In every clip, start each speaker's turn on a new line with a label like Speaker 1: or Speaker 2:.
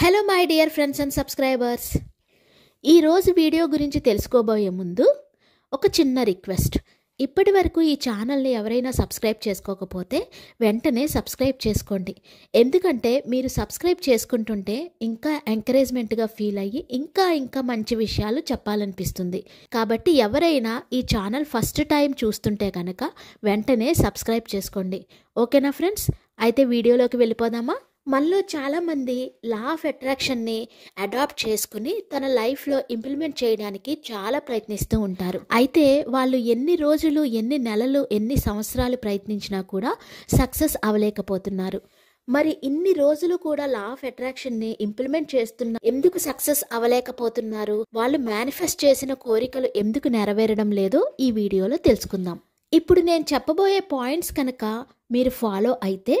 Speaker 1: hello my dear friends and subscribers ఈరోజు video గురించి తెలుసుకోబోయే ముందు ఒక చిన్న రిక్వెస్ట్ ఇప్పటి వరకు ఈ ఛానల్ని ఎవరైనా సబ్స్క్రైబ్ చేసుకోకపోతే వెంటనే సబ్స్క్రైబ్ చేసుకోండి ఎందుకంటే మీరు సబ్స్క్రైబ్ చేసుకుంటుంటే ఇంకా ఎంకరేజ్మెంట్గా ఫీల్ అయ్యి ఇంకా ఇంకా మంచి విషయాలు చెప్పాలనిపిస్తుంది కాబట్టి ఎవరైనా ఈ ఛానల్ ఫస్ట్ టైం చూస్తుంటే కనుక వెంటనే సబ్స్క్రైబ్ చేసుకోండి ఓకేనా ఫ్రెండ్స్ అయితే వీడియోలోకి వెళ్ళిపోదామా మనలో చాలామంది లా ఆఫ్ అట్రాక్షన్ని అడాప్ట్ చేసుకుని తన లైఫ్లో ఇంప్లిమెంట్ చేయడానికి చాలా ప్రయత్నిస్తూ ఉంటారు అయితే వాళ్ళు ఎన్ని రోజులు ఎన్ని నెలలు ఎన్ని సంవత్సరాలు ప్రయత్నించినా కూడా సక్సెస్ అవలేకపోతున్నారు మరి ఇన్ని రోజులు కూడా లా ఆఫ్ అట్రాక్షన్ ని ఇంప్లిమెంట్ చేస్తున్న ఎందుకు సక్సెస్ అవ్వలేకపోతున్నారు వాళ్ళు మేనిఫెస్ట్ చేసిన కోరికలు ఎందుకు నెరవేరడం లేదో ఈ వీడియోలో తెలుసుకుందాం ఇప్పుడు నేను చెప్పబోయే పాయింట్స్ కనుక మీరు ఫాలో అయితే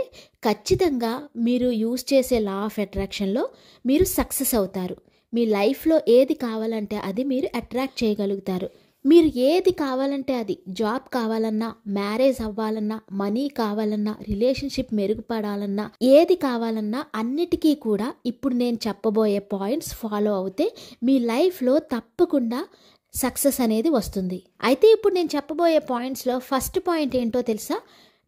Speaker 1: ఖచ్చితంగా మీరు యూజ్ చేసే లా ఆఫ్ అట్రాక్షన్లో మీరు సక్సెస్ అవుతారు మీ లైఫ్లో ఏది కావాలంటే అది మీరు అట్రాక్ట్ చేయగలుగుతారు మీరు ఏది కావాలంటే అది జాబ్ కావాలన్నా మ్యారేజ్ అవ్వాలన్నా మనీ కావాలన్నా రిలేషన్షిప్ మెరుగుపడాలన్నా ఏది కావాలన్నా అన్నిటికీ కూడా ఇప్పుడు నేను చెప్పబోయే పాయింట్స్ ఫాలో అవుతే మీ లైఫ్లో తప్పకుండా సక్సెస్ అనేది వస్తుంది అయితే ఇప్పుడు నేను చెప్పబోయే పాయింట్స్లో ఫస్ట్ పాయింట్ ఏంటో తెలుసా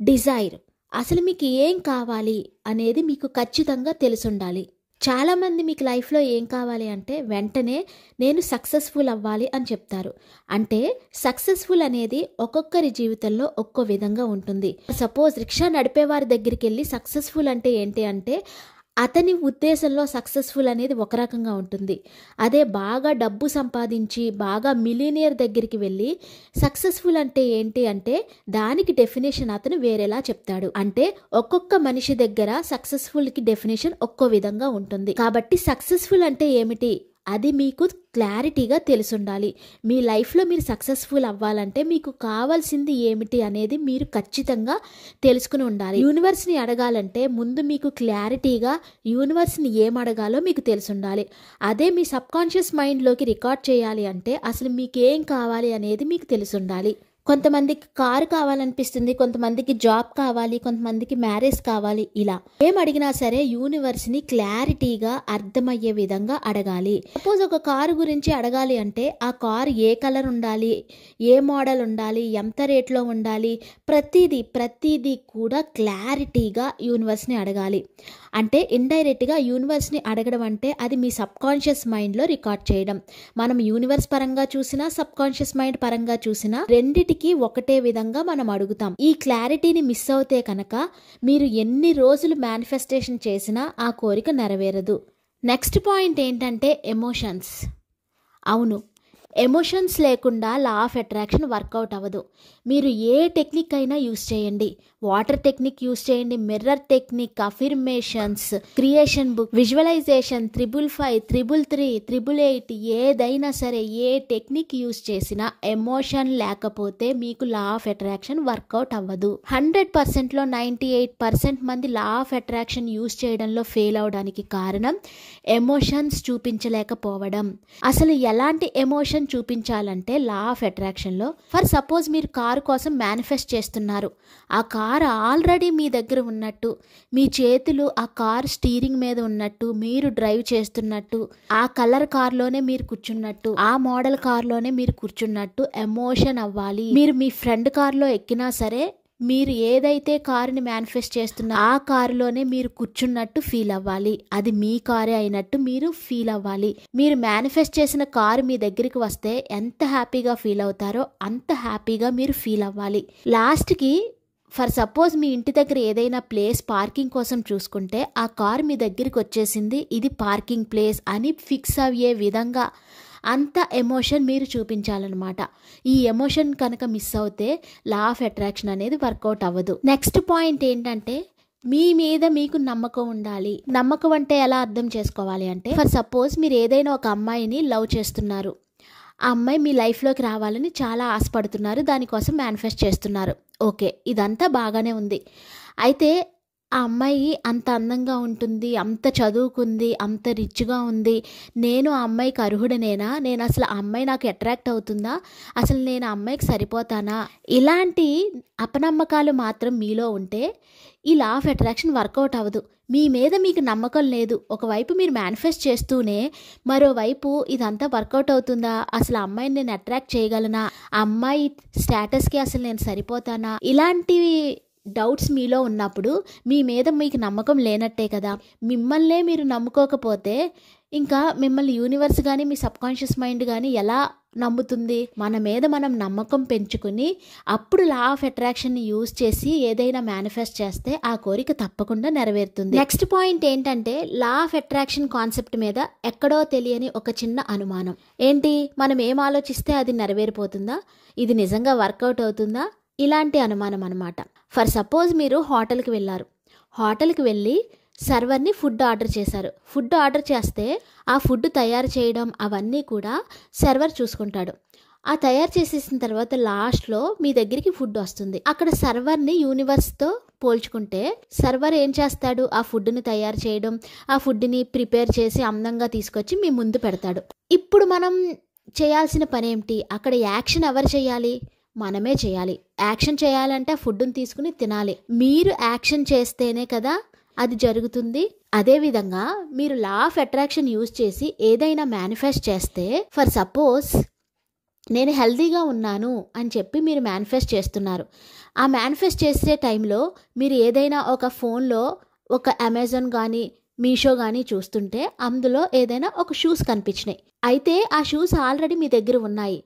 Speaker 1: డిజైర్ అసలు మీకు ఏం కావాలి అనేది మీకు ఖచ్చితంగా ఉండాలి చాలామంది మీకు లైఫ్లో ఏం కావాలి అంటే వెంటనే నేను సక్సెస్ఫుల్ అవ్వాలి అని చెప్తారు అంటే సక్సెస్ఫుల్ అనేది ఒక్కొక్కరి జీవితంలో ఒక్కో విధంగా ఉంటుంది సపోజ్ రిక్షా నడిపేవారి దగ్గరికి వెళ్ళి సక్సెస్ఫుల్ అంటే ఏంటి అంటే అతని ఉద్దేశంలో సక్సెస్ఫుల్ అనేది ఒక రకంగా ఉంటుంది అదే బాగా డబ్బు సంపాదించి బాగా మిలీనియర్ దగ్గరికి వెళ్ళి సక్సెస్ఫుల్ అంటే ఏంటి అంటే దానికి డెఫినేషన్ అతను వేరేలా చెప్తాడు అంటే ఒక్కొక్క మనిషి దగ్గర సక్సెస్ఫుల్కి డెఫినేషన్ ఒక్కో విధంగా ఉంటుంది కాబట్టి సక్సెస్ఫుల్ అంటే ఏమిటి అది మీకు క్లారిటీగా తెలుసుండాలి మీ లైఫ్లో మీరు సక్సెస్ఫుల్ అవ్వాలంటే మీకు కావాల్సింది ఏమిటి అనేది మీరు ఖచ్చితంగా తెలుసుకుని ఉండాలి యూనివర్స్ని అడగాలంటే ముందు మీకు క్లారిటీగా యూనివర్స్ని ఏం అడగాలో మీకు తెలుసుండాలి అదే మీ సబ్కాన్షియస్ మైండ్లోకి రికార్డ్ చేయాలి అంటే అసలు మీకేం కావాలి అనేది మీకు తెలుసుండాలి కొంతమందికి కారు కావాలనిపిస్తుంది కొంతమందికి జాబ్ కావాలి కొంతమందికి మ్యారేజ్ కావాలి ఇలా ఏం అడిగినా సరే యూనివర్స్ని క్లారిటీగా అర్థమయ్యే విధంగా అడగాలి సపోజ్ ఒక కారు గురించి అడగాలి అంటే ఆ కారు ఏ కలర్ ఉండాలి ఏ మోడల్ ఉండాలి ఎంత రేట్లో ఉండాలి ప్రతిదీ ప్రతిదీ కూడా క్లారిటీగా యూనివర్స్ని అడగాలి అంటే ఇండైరెక్ట్గా యూనివర్స్ని అడగడం అంటే అది మీ సబ్ కాన్షియస్ మైండ్లో రికార్డ్ చేయడం మనం యూనివర్స్ పరంగా చూసినా సబ్ కాన్షియస్ మైండ్ పరంగా చూసినా రెండిటికి అన్నిటికీ ఒకటే విధంగా మనం అడుగుతాం ఈ క్లారిటీని మిస్ అవుతే కనుక మీరు ఎన్ని రోజులు మేనిఫెస్టేషన్ చేసినా ఆ కోరిక నెరవేరదు నెక్స్ట్ పాయింట్ ఏంటంటే ఎమోషన్స్ అవును ఎమోషన్స్ లేకుండా లా ఆఫ్ అట్రాక్షన్ వర్కౌట్ అవ్వదు మీరు ఏ టెక్నిక్ అయినా యూస్ చేయండి వాటర్ టెక్నిక్ యూస్ చేయండి mirror technique affirmations creation book visualisation triple five triple three triple eight ఏదైనా సరే ఏ టెక్నిక్ యూస్ చేసినా ఎమోషన్ లేకపోతే మీకు లా ఆఫ్ అట్రాక్షన్ వర్కౌట్ అవ్వదు హండ్రెడ్ పర్సెంట్లో నైంటీ ఎయిట్ పర్సెంట్ మంది లా ఆఫ్ అట్రాక్షన్ యూస్ చేయడంలో ఫెయిల్ అవడానికి కారణం ఎమోషన్స్ చూపించలేకపోవడం అసలు ఎలాంటి ఎమోషన్ ఇంటెన్షన్ చూపించాలంటే లా ఆఫ్ అట్రాక్షన్లో ఫర్ సపోజ్ మీరు కారు కోసం మేనిఫెస్ట్ చేస్తున్నారు ఆ కారు ఆల్రెడీ మీ దగ్గర ఉన్నట్టు మీ చేతులు ఆ కార్ స్టీరింగ్ మీద ఉన్నట్టు మీరు డ్రైవ్ చేస్తున్నట్టు ఆ కలర్ కార్లోనే మీరు కూర్చున్నట్టు ఆ మోడల్ కార్లోనే మీరు కూర్చున్నట్టు ఎమోషన్ అవ్వాలి మీరు మీ ఫ్రెండ్ కార్లో ఎక్కినా సరే మీరు ఏదైతే కారుని మేనిఫెస్ట్ చేస్తున్న ఆ కారులోనే మీరు కూర్చున్నట్టు ఫీల్ అవ్వాలి అది మీ కారే అయినట్టు మీరు ఫీల్ అవ్వాలి మీరు మేనిఫెస్ట్ చేసిన కారు మీ దగ్గరికి వస్తే ఎంత హ్యాపీగా ఫీల్ అవుతారో అంత హ్యాపీగా మీరు ఫీల్ అవ్వాలి లాస్ట్కి ఫర్ సపోజ్ మీ ఇంటి దగ్గర ఏదైనా ప్లేస్ పార్కింగ్ కోసం చూసుకుంటే ఆ కార్ మీ దగ్గరికి వచ్చేసింది ఇది పార్కింగ్ ప్లేస్ అని ఫిక్స్ అయ్యే విధంగా అంత ఎమోషన్ మీరు చూపించాలన్నమాట ఈ ఎమోషన్ కనుక మిస్ అవుతే లా ఆఫ్ అట్రాక్షన్ అనేది వర్కౌట్ అవ్వదు నెక్స్ట్ పాయింట్ ఏంటంటే మీ మీద మీకు నమ్మకం ఉండాలి నమ్మకం అంటే ఎలా అర్థం చేసుకోవాలి అంటే ఫర్ సపోజ్ మీరు ఏదైనా ఒక అమ్మాయిని లవ్ చేస్తున్నారు ఆ అమ్మాయి మీ లైఫ్లోకి రావాలని చాలా ఆశపడుతున్నారు దానికోసం మేనిఫెస్ట్ చేస్తున్నారు ఓకే ఇదంతా బాగానే ఉంది అయితే ఆ అమ్మాయి అంత అందంగా ఉంటుంది అంత చదువుకుంది అంత రిచ్గా ఉంది నేను ఆ అమ్మాయికి అర్హుడనేనా నేను అసలు ఆ అమ్మాయి నాకు అట్రాక్ట్ అవుతుందా అసలు నేను ఆ అమ్మాయికి సరిపోతానా ఇలాంటి అపనమ్మకాలు మాత్రం మీలో ఉంటే ఈ లా ఆఫ్ అట్రాక్షన్ వర్కౌట్ అవ్వదు మీ మీద మీకు నమ్మకం లేదు ఒకవైపు మీరు మేనిఫెస్ట్ చేస్తూనే మరోవైపు ఇదంతా వర్కౌట్ అవుతుందా అసలు అమ్మాయిని నేను అట్రాక్ట్ చేయగలనా అమ్మాయి స్టేటస్కి అసలు నేను సరిపోతానా ఇలాంటివి డౌట్స్ మీలో ఉన్నప్పుడు మీ మీద మీకు నమ్మకం లేనట్టే కదా మిమ్మల్నే మీరు నమ్ముకోకపోతే ఇంకా మిమ్మల్ని యూనివర్స్ కానీ మీ సబ్కాన్షియస్ మైండ్ కానీ ఎలా నమ్ముతుంది మన మీద మనం నమ్మకం పెంచుకుని అప్పుడు లా ఆఫ్ అట్రాక్షన్ని యూజ్ చేసి ఏదైనా మేనిఫెస్ట్ చేస్తే ఆ కోరిక తప్పకుండా నెరవేరుతుంది నెక్స్ట్ పాయింట్ ఏంటంటే లా ఆఫ్ అట్రాక్షన్ కాన్సెప్ట్ మీద ఎక్కడో తెలియని ఒక చిన్న అనుమానం ఏంటి మనం ఏం ఆలోచిస్తే అది నెరవేరిపోతుందా ఇది నిజంగా వర్కౌట్ అవుతుందా ఇలాంటి అనుమానం అనమాట ఫర్ సపోజ్ మీరు హోటల్కి వెళ్ళారు హోటల్కి వెళ్ళి సర్వర్ని ఫుడ్ ఆర్డర్ చేశారు ఫుడ్ ఆర్డర్ చేస్తే ఆ ఫుడ్ తయారు చేయడం అవన్నీ కూడా సర్వర్ చూసుకుంటాడు ఆ తయారు చేసేసిన తర్వాత లాస్ట్లో మీ దగ్గరికి ఫుడ్ వస్తుంది అక్కడ సర్వర్ని యూనివర్స్తో పోల్చుకుంటే సర్వర్ ఏం చేస్తాడు ఆ ఫుడ్ని తయారు చేయడం ఆ ఫుడ్ని ప్రిపేర్ చేసి అందంగా తీసుకొచ్చి మీ ముందు పెడతాడు ఇప్పుడు మనం చేయాల్సిన పని ఏమిటి అక్కడ యాక్షన్ ఎవరు చేయాలి మనమే చేయాలి యాక్షన్ చేయాలంటే ఫుడ్ని తీసుకుని తినాలి మీరు యాక్షన్ చేస్తేనే కదా అది జరుగుతుంది అదేవిధంగా మీరు లా ఆఫ్ అట్రాక్షన్ యూజ్ చేసి ఏదైనా మేనిఫెస్ట్ చేస్తే ఫర్ సపోజ్ నేను హెల్దీగా ఉన్నాను అని చెప్పి మీరు మేనిఫెస్ట్ చేస్తున్నారు ఆ మేనిఫెస్ట్ చేసే టైంలో మీరు ఏదైనా ఒక ఫోన్లో ఒక అమెజాన్ కానీ మీషో కానీ చూస్తుంటే అందులో ఏదైనా ఒక షూస్ కనిపించినాయి అయితే ఆ షూస్ ఆల్రెడీ మీ దగ్గర ఉన్నాయి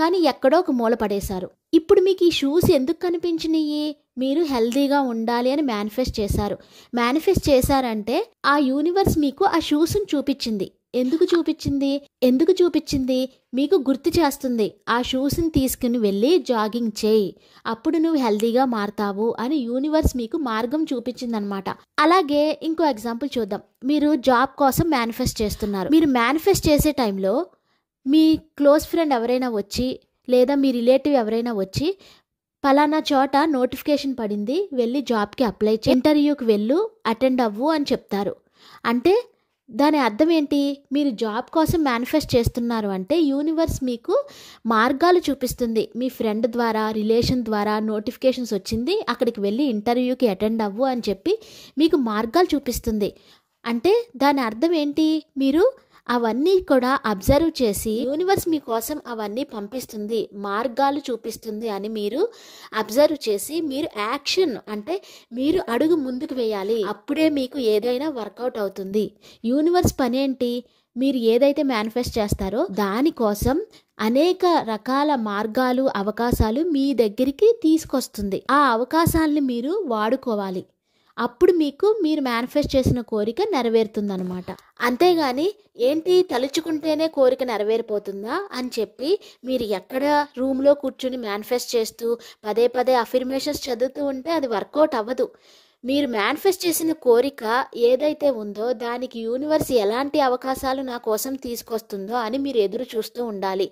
Speaker 1: కానీ ఎక్కడో ఒక మూల పడేశారు ఇప్పుడు మీకు ఈ షూస్ ఎందుకు కనిపించినాయి మీరు హెల్దీగా ఉండాలి అని మేనిఫెస్ట్ చేశారు మేనిఫెస్ట్ చేశారంటే ఆ యూనివర్స్ మీకు ఆ షూస్ని చూపించింది ఎందుకు చూపించింది ఎందుకు చూపించింది మీకు గుర్తు చేస్తుంది ఆ షూస్ని తీసుకుని వెళ్ళి జాగింగ్ చేయి అప్పుడు నువ్వు హెల్దీగా మారతావు అని యూనివర్స్ మీకు మార్గం చూపించిందనమాట అలాగే ఇంకో ఎగ్జాంపుల్ చూద్దాం మీరు జాబ్ కోసం మేనిఫెస్ట్ చేస్తున్నారు మీరు మేనిఫెస్ట్ చేసే టైంలో మీ క్లోజ్ ఫ్రెండ్ ఎవరైనా వచ్చి లేదా మీ రిలేటివ్ ఎవరైనా వచ్చి ఫలానా చోట నోటిఫికేషన్ పడింది వెళ్ళి జాబ్కి అప్లై చే ఇంటర్వ్యూకి వెళ్ళు అటెండ్ అవ్వు అని చెప్తారు అంటే దాని అర్థం ఏంటి మీరు జాబ్ కోసం మేనిఫెస్ట్ చేస్తున్నారు అంటే యూనివర్స్ మీకు మార్గాలు చూపిస్తుంది మీ ఫ్రెండ్ ద్వారా రిలేషన్ ద్వారా నోటిఫికేషన్స్ వచ్చింది అక్కడికి వెళ్ళి ఇంటర్వ్యూకి అటెండ్ అవ్వు అని చెప్పి మీకు మార్గాలు చూపిస్తుంది అంటే దాని అర్థం ఏంటి మీరు అవన్నీ కూడా అబ్జర్వ్ చేసి యూనివర్స్ మీకోసం అవన్నీ పంపిస్తుంది మార్గాలు చూపిస్తుంది అని మీరు అబ్జర్వ్ చేసి మీరు యాక్షన్ అంటే మీరు అడుగు ముందుకు వేయాలి అప్పుడే మీకు ఏదైనా వర్కౌట్ అవుతుంది యూనివర్స్ పని ఏంటి మీరు ఏదైతే మేనిఫెస్ట్ చేస్తారో దానికోసం అనేక రకాల మార్గాలు అవకాశాలు మీ దగ్గరికి తీసుకొస్తుంది ఆ అవకాశాలని మీరు వాడుకోవాలి అప్పుడు మీకు మీరు మేనిఫెస్ట్ చేసిన కోరిక నెరవేరుతుందనమాట అంతేగాని ఏంటి తలుచుకుంటేనే కోరిక నెరవేరిపోతుందా అని చెప్పి మీరు ఎక్కడ రూమ్లో కూర్చుని మేనిఫెస్ట్ చేస్తూ పదే పదే అఫిర్మేషన్స్ చదువుతూ ఉంటే అది వర్కౌట్ అవ్వదు మీరు మేనిఫెస్ట్ చేసిన కోరిక ఏదైతే ఉందో దానికి యూనివర్స్ ఎలాంటి అవకాశాలు నా కోసం తీసుకొస్తుందో అని మీరు ఎదురు చూస్తూ ఉండాలి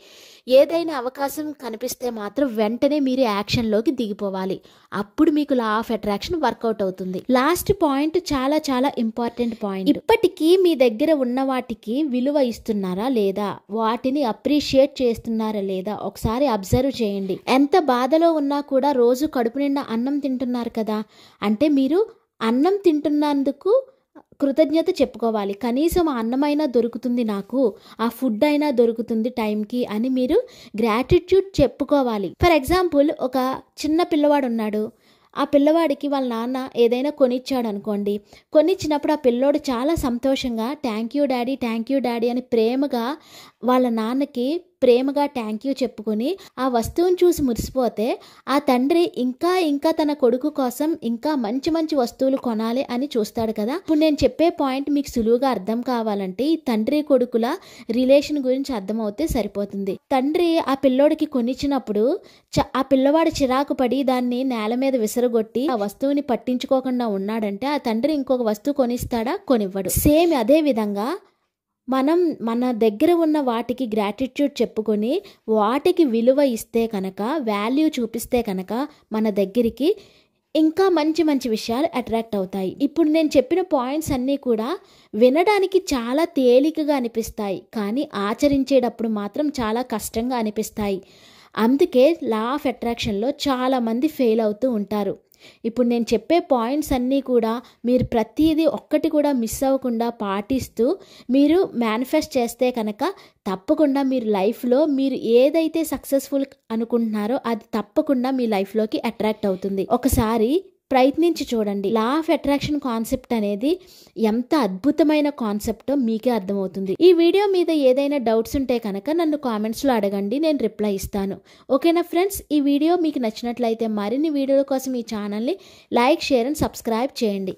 Speaker 1: ఏదైనా అవకాశం కనిపిస్తే మాత్రం వెంటనే మీరు యాక్షన్లోకి దిగిపోవాలి అప్పుడు మీకు లా ఆఫ్ అట్రాక్షన్ వర్కౌట్ అవుతుంది లాస్ట్ పాయింట్ చాలా చాలా ఇంపార్టెంట్ పాయింట్ ఇప్పటికీ మీ దగ్గర ఉన్న వాటికి విలువ ఇస్తున్నారా లేదా వాటిని అప్రిషియేట్ చేస్తున్నారా లేదా ఒకసారి అబ్జర్వ్ చేయండి ఎంత బాధలో ఉన్నా కూడా రోజు కడుపు నిండా అన్నం తింటున్నారు కదా అంటే మీరు అన్నం తింటున్నందుకు కృతజ్ఞత చెప్పుకోవాలి కనీసం అన్నమైనా దొరుకుతుంది నాకు ఆ ఫుడ్ అయినా దొరుకుతుంది టైంకి అని మీరు గ్రాటిట్యూడ్ చెప్పుకోవాలి ఫర్ ఎగ్జాంపుల్ ఒక చిన్న పిల్లవాడు ఉన్నాడు ఆ పిల్లవాడికి వాళ్ళ నాన్న ఏదైనా కొనిచ్చాడు అనుకోండి కొనిచ్చినప్పుడు ఆ పిల్లోడు చాలా సంతోషంగా thank you daddy thank you daddy అని ప్రేమగా వాళ్ళ నాన్నకి ప్రేమగా థ్యాంక్ యూ చెప్పుకుని ఆ వస్తువును చూసి మురిసిపోతే ఆ తండ్రి ఇంకా ఇంకా తన కొడుకు కోసం ఇంకా మంచి మంచి వస్తువులు కొనాలి అని చూస్తాడు కదా ఇప్పుడు నేను చెప్పే పాయింట్ మీకు సులువుగా అర్థం కావాలంటే ఈ తండ్రి కొడుకుల రిలేషన్ గురించి అర్థమవుతే సరిపోతుంది తండ్రి ఆ పిల్లోడికి కొనిచ్చినప్పుడు ఆ పిల్లవాడు చిరాకు పడి దాన్ని నేల మీద విసరగొట్టి ఆ వస్తువుని పట్టించుకోకుండా ఉన్నాడంటే ఆ తండ్రి ఇంకొక వస్తువు కొనిస్తాడా కొనివ్వడు సేమ్ అదే విధంగా మనం మన దగ్గర ఉన్న వాటికి గ్రాటిట్యూడ్ చెప్పుకొని వాటికి విలువ ఇస్తే కనుక వాల్యూ చూపిస్తే కనుక మన దగ్గరికి ఇంకా మంచి మంచి విషయాలు అట్రాక్ట్ అవుతాయి ఇప్పుడు నేను చెప్పిన పాయింట్స్ అన్నీ కూడా వినడానికి చాలా తేలికగా అనిపిస్తాయి కానీ ఆచరించేటప్పుడు మాత్రం చాలా కష్టంగా అనిపిస్తాయి అందుకే లా ఆఫ్ అట్రాక్షన్లో చాలామంది ఫెయిల్ అవుతూ ఉంటారు ఇప్పుడు నేను చెప్పే పాయింట్స్ అన్నీ కూడా మీరు ప్రతిదీ ఒక్కటి కూడా మిస్ అవ్వకుండా పాటిస్తూ మీరు మేనిఫెస్ట్ చేస్తే కనుక తప్పకుండా మీరు లైఫ్లో మీరు ఏదైతే సక్సెస్ఫుల్ అనుకుంటున్నారో అది తప్పకుండా మీ లైఫ్లోకి అట్రాక్ట్ అవుతుంది ఒకసారి ప్రయత్నించి చూడండి లా ఆఫ్ అట్రాక్షన్ కాన్సెప్ట్ అనేది ఎంత అద్భుతమైన కాన్సెప్ట్ మీకే అర్థమవుతుంది ఈ వీడియో మీద ఏదైనా డౌట్స్ ఉంటే కనుక నన్ను కామెంట్స్లో అడగండి నేను రిప్లై ఇస్తాను ఓకేనా ఫ్రెండ్స్ ఈ వీడియో మీకు నచ్చినట్లయితే మరిన్ని వీడియోల కోసం ఈ ఛానల్ని లైక్ షేర్ అండ్ సబ్స్క్రైబ్ చేయండి